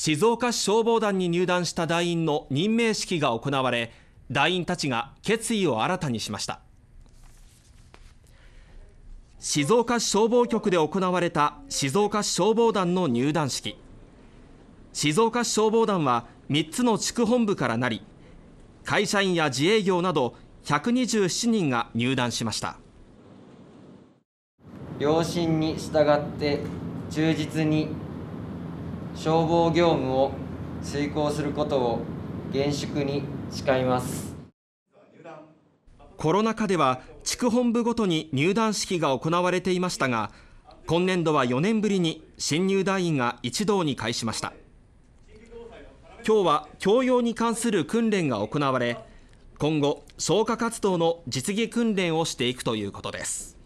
静岡市消防団に入団した団員の任命式が行われ団員たちが決意を新たにしました静岡市消防局で行われた静岡市消防団の入団式静岡市消防団は3つの地区本部からなり会社員や自営業など127人が入団しました両親に従って忠実に消防業務を遂行することを厳粛に誓いますコロナ禍では地区本部ごとに入団式が行われていましたが今年度は4年ぶりに新入団員が一堂に会しました今日は教養に関する訓練が行われ今後消火活動の実技訓練をしていくということです